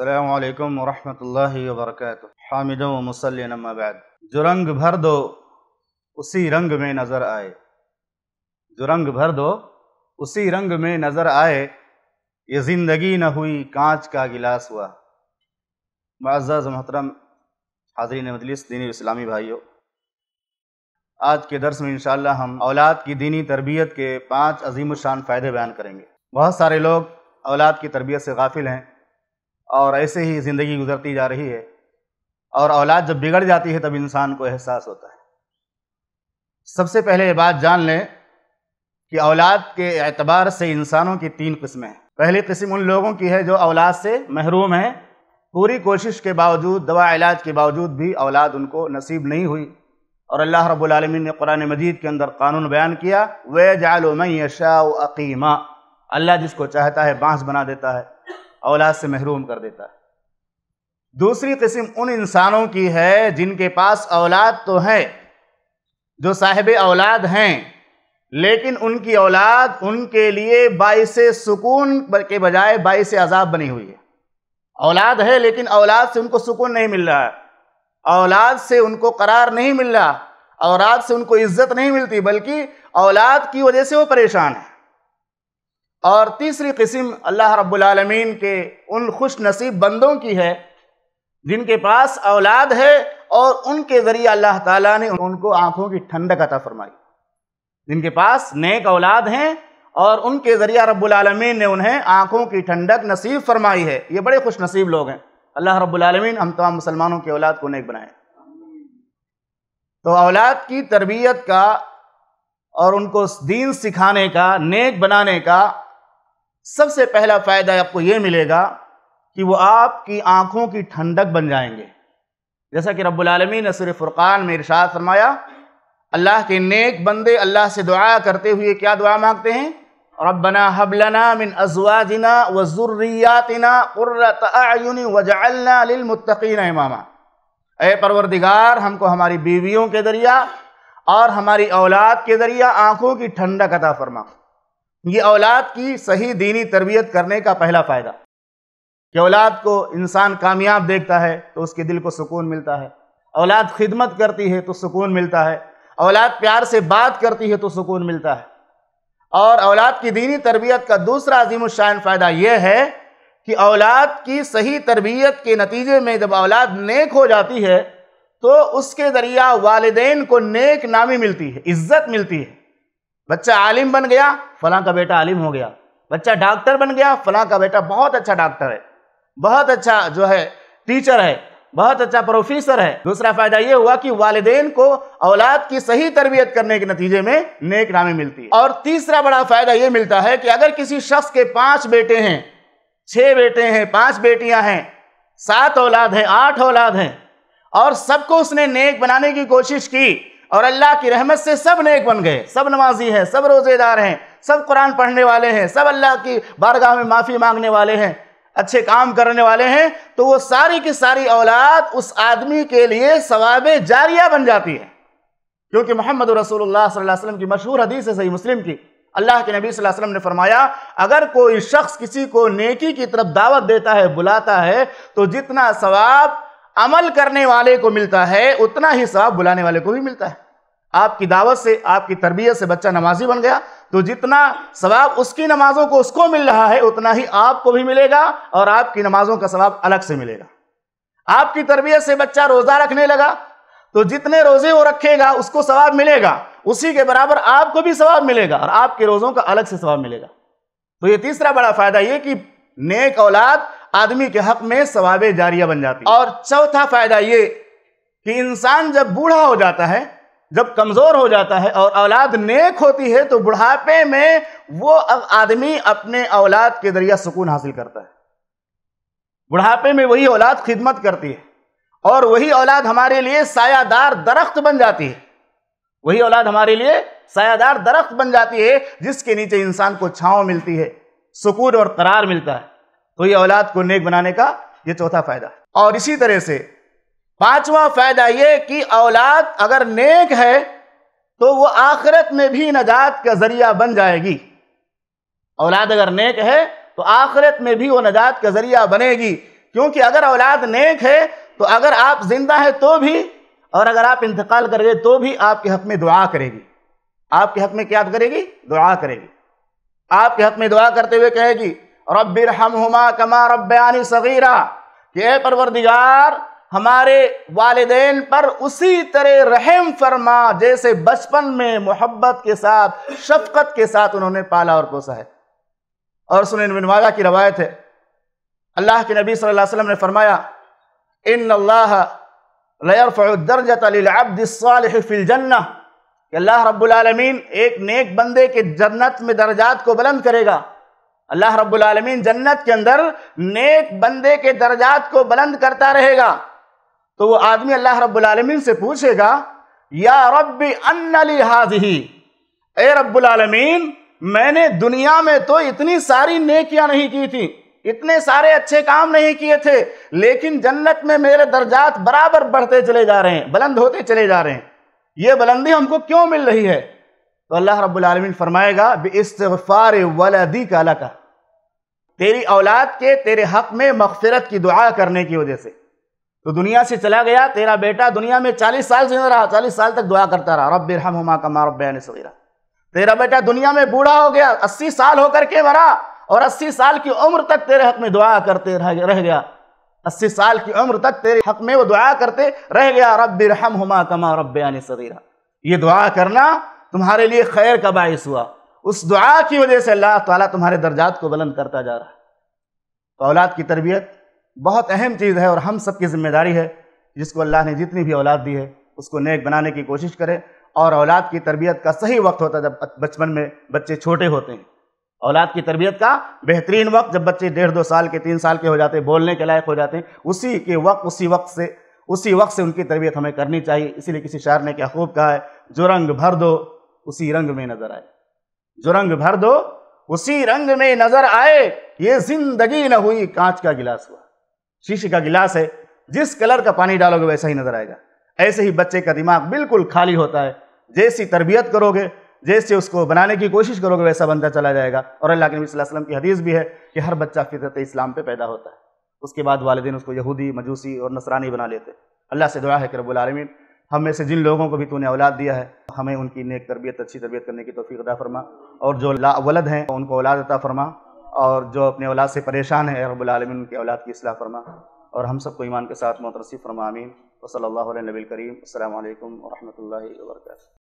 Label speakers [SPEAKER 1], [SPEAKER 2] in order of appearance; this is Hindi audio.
[SPEAKER 1] अल्लाम वरहमल वबरक हामिद वमसलमबाद जो रंग भर दो उसी रंग में नज़र आए जो रंग भर दो उसी रंग में नज़र आए ये ज़िंदगी न हुई कांच का गिलास हुआ मज़्ज़ मोहतरम हाजरीन मजलिस दीनी इस्लामी भाइयों आज के दर्स में इंशाल्लाह हम औलाद की दीनी तरबियत के पाँच अजीम शान फ़ायदे बयान करेंगे बहुत सारे लोग औलाद की तरबियत से गाफिल हैं और ऐसे ही ज़िंदगी गुजरती जा रही है और औलाद जब बिगड़ जाती है तब इंसान को एहसास होता है सबसे पहले ये बात जान लें कि औलाद के एतबार से इंसानों की तीन किस्में हैं पहली किस्म उन लोगों की है जो औलाद से महरूम हैं पूरी कोशिश के बावजूद दवा इलाज के बावजूद भी औलाद उनको नसीब नहीं हुई और अल्लाह रबालमीन ने कुरान मजीद के अंदर कानून बयान किया वे जालमयशा अकीमा अल्लाह जिसको चाहता है बाँस बना देता है औलाद से महरूम कर देता है दूसरी किस्म उन इंसानों की है जिनके पास औलाद तो है जो साहिब औलाद हैं लेकिन उनकी औलाद उनके लिए बाईस सुकून के बजाय बाईस अजाब बनी हुई है औलाद है लेकिन औलाद से उनको सुकून नहीं मिल रहा है औलाद से उनको करार नहीं मिल रहा औलाद से उनको इज्जत नहीं मिलती बल्कि औलाद की वजह से वो परेशान है और तीसरी किस्म अल्लाह रब्बुलमीन के उन खुश नसीब बंदों की है जिनके पास औलाद है और उनके ज़रिए अल्लाह ताला ने उनको आँखों की ठंडक अता फरमाई जिनके पास नेक औलाद हैं और उनके ज़रिए रब्बुलमीन ने उन्हें आँखों की ठंडक नसीब फरमाई है ये बड़े खुश नसीब लोग हैं अल्लाह रब्बुलमीन हम तमाम मुसलमानों की औलाद को नेक बनाए तो औलाद की तरबियत का और उनको दीन सिखाने का नेक बनाने का सबसे पहला फ़ायदा आपको ये मिलेगा कि वो आपकी आँखों की ठंडक बन जाएंगे जैसा कि रब्लमी ने सुर फुरक़ान में इरशाद फरमाया अल्लाह के नेक बंदे अल्लाह से दुआ करते हुए क्या दुआ मांगते हैं रबना हबलना मिन अजवाजना व ज़ुर्रियातना क़ुर्रतयुनि इमामा ए परवरदिगार हमको हमारी बीवियों के ज़रिया और हमारी औलाद के ज़रिया आँखों की ठंडक अता फरमा ये औलाद की सही दीनी तरबियत करने का पहला फ़ायदा कि औलाद को इंसान कामयाब देखता है तो उसके दिल को सुकून मिलता है औलाद खिदमत करती है तो सुकून मिलता है औलाद प्यार से बात करती है तो सुकून मिलता है और औलाद की दीनी तरबियत का दूसरा अजीम शायन फ़ायदा यह है कि औलाद की सही तरबियत के नतीजे में जब औलाद नेक हो जाती है तो उसके ज़रिया वालदेन को नेक नामी मिलती है इज़्ज़त मिलती है बच्चा आलिम बन गया फलां का बेटा आलिम हो गया बच्चा डॉक्टर बन गया फलां का बेटा बहुत अच्छा डॉक्टर है बहुत अच्छा जो है टीचर है बहुत अच्छा प्रोफेसर है दूसरा फायदा यह हुआ कि वालदेन को औलाद की सही तरबियत करने के नतीजे में नेक नामे मिलती है और तीसरा बड़ा फायदा यह मिलता है कि अगर किसी शख्स के पांच बेटे हैं छह बेटे हैं पांच बेटियां हैं सात औलाद हैं आठ औलाद हैं और सबको उसने नेक बनाने की कोशिश की और अल्लाह की रहमत से सब नेक बन गए सब नमाजी हैं सब रोज़ेदार हैं सब कुरान पढ़ने वाले हैं सब अल्लाह की बारगाह में माफ़ी मांगने वाले हैं अच्छे काम करने वाले हैं तो वो सारी की सारी औलाद उस आदमी के लिए सवाब जारिया बन जाती है क्योंकि मोहम्मद रसूलुल्लाह सल्लल्लाहु अलैहि वसल्लम की मशहूर हदीस है सही मुस्लिम की अल्लाह के नबी सल्लल्लाहु अलैहि वसल्लम ने फरमाया अगर कोई शख्स किसी को नेकी की तरफ दावत देता है बुलाता है तो जितना सवाब अमल करने वाले को मिलता है उतना ही सवाब बुलाने वाले को भी मिलता है आपकी दावत से आपकी तरबियत से बच्चा नमाजी बन गया तो जितना सवाब उसकी नमाजों को उसको मिल रहा है उतना ही आपको भी मिलेगा और आपकी नमाजों का सवाब अलग से मिलेगा आपकी तरबियत से बच्चा रोज़ा रखने लगा तो जितने रोज़े वो रखेगा उसको सवाब मिलेगा उसी के बराबर आपको भी सवाब मिलेगा और आपके रोज़ों का अलग से सवाब मिलेगा तो ये तीसरा बड़ा फ़ायदा ये कि नेक औलाद आदमी के हक में सवाब जारिया बन जाती और चौथा फ़ायदा ये कि इंसान जब बूढ़ा हो जाता है जब कमज़ोर हो जाता है और औलाद नेक होती है तो बुढ़ापे में वो आदमी अपने औलाद के जरिए सुकून हासिल करता है बुढ़ापे में वही औलाद खिदमत करती है और वही औलाद हमारे लिए सायादार दरख्त बन जाती है वही औलाद हमारे लिए सायादार दरख्त बन जाती है जिसके नीचे इंसान को छाँव मिलती है सुकून और करार मिलता है तो ये औलाद को नेक बनाने का ये चौथा फायदा और इसी तरह से पांचवा फायदा यह कि औलाद अगर नेक है तो वो आखिरत में भी नजात का जरिया बन जाएगी औलाद अगर नेक है तो आखिरत में भी वो नजात का जरिया बनेगी क्योंकि अगर औलाद नेक है तो अगर आप जिंदा हैं तो भी और अगर आप इंतकाल कर गए तो भी आपके हक में दुआ करेगी आपके हक में क्या करेगी दुआ करेगी आपके हक में दुआ करते हुए कहेगी रबिर हम हुमा कमा रबयानी सगीरा कि परवरदिगार हमारे वालदेन पर उसी तरह रहम फरमा जैसे बचपन में मोहब्बत के साथ शफकत के साथ उन्होंने पाला और पोसा है और सुन की रवायत है अल्लाह के नबी सल्लल्लाहु अलैहि वसल्लम ने फरमाया इन अल्लाह लयरफ़रदरजतफ़िल कि अल्लाह रब्बुलमीन एक नेक बंदे के जन्नत में दर्जात को बुलंद करेगा अल्लाह रब्बुलमीन जन्नत के अंदर नेक बंदे के दर्जात को बुलंद करता रहेगा तो वो आदमी अल्लाह रब्बुल से पूछेगा या रब्बी अन्नली हाजही ए रब्बुल आलमीन मैंने दुनिया में तो इतनी सारी नेकियां नहीं की थी इतने सारे अच्छे काम नहीं किए थे लेकिन जन्नत में मेरे दर्जात बराबर बढ़ते चले जा रहे हैं बुलंद होते चले जा रहे हैं ये बुलंदी हमको क्यों मिल रही है तो अल्लाह रब्बुल फरमाएगा बेस्तफ़ार वलदी का तेरी औलाद के तेरे हक में मगफिरत की दुआ करने की वजह से तो दुनिया से चला गया तेरा बेटा दुनिया में चालीस साल जिंदा रहा चालीस साल तक दुआ करता रहा रब हम हमा कमा रबैन सगीरा तेरा बेटा दुनिया में बूढ़ा हो गया अस्सी साल होकर के मरा और अस्सी साल की उम्र तक तेरे हक में दुआ करते रह गया अस्सी साल की उम्र तक तेरे हक में वो दुआ करते रह गया रब हम हमा कमा रबैन सगीरा ये दुआ करना तुम्हारे लिए खैर का बायस हुआ उस दुआ की वजह से अल्लाह तुम्हारे दर्जात को बुलंद करता जा रहा है तो औलाद की तरबियत बहुत अहम चीज़ है और हम सब की जिम्मेदारी है जिसको अल्लाह ने जितनी भी औलाद दी है उसको नेक बनाने की कोशिश करें और औलाद की तरबियत का सही वक्त होता है जब बचपन में बच्चे छोटे होते हैं औलाद की तरबियत का बेहतरीन वक्त जब बच्चे डेढ़ दो साल के तीन साल के हो जाते हैं बोलने के लायक हो जाते हैं उसी के वक्त उसी वक्त से उसी वक्त से उनकी तरबियत हमें करनी चाहिए इसीलिए किसी शायर ने क्या खूब कहा है जो रंग भर दो उसी रंग में नजर आए जो रंग भर दो उसी रंग में नजर आए ये जिंदगी न हुई कांच का गिलास हुआ शीशे का गिलास है जिस कलर का पानी डालोगे वैसा ही नजर आएगा ऐसे ही बच्चे का दिमाग बिल्कुल खाली होता है जैसी तरबियत करोगे जैसे उसको बनाने की कोशिश करोगे वैसा बनता चला जाएगा और अल्लाह के नबी वसल्लम की हदीस भी है कि हर बच्चा फितरत इस्लाम पे पैदा होता है उसके बाद वाले दिन उसको यहूदी मजूसी और नसरानी बना लेते अल्लाह से दुआ है कि रबालमीन हम में से जिन लोगों को भी तूने औलाद दिया है हमें उनकी नेक तरबियत अच्छी तरबियत करने की तोफ़ी अदा फरमा और जो ला वलद हैं उनको औलाद फरमा और जो अपने औलाद से परेशान है रबालमिन उनकी औलाद की असलाह फरमा और हम सबको ईमान के साथ मोतरसी फरमा अमीन वसल नबी करीम अल्लाम वरहमल वर्का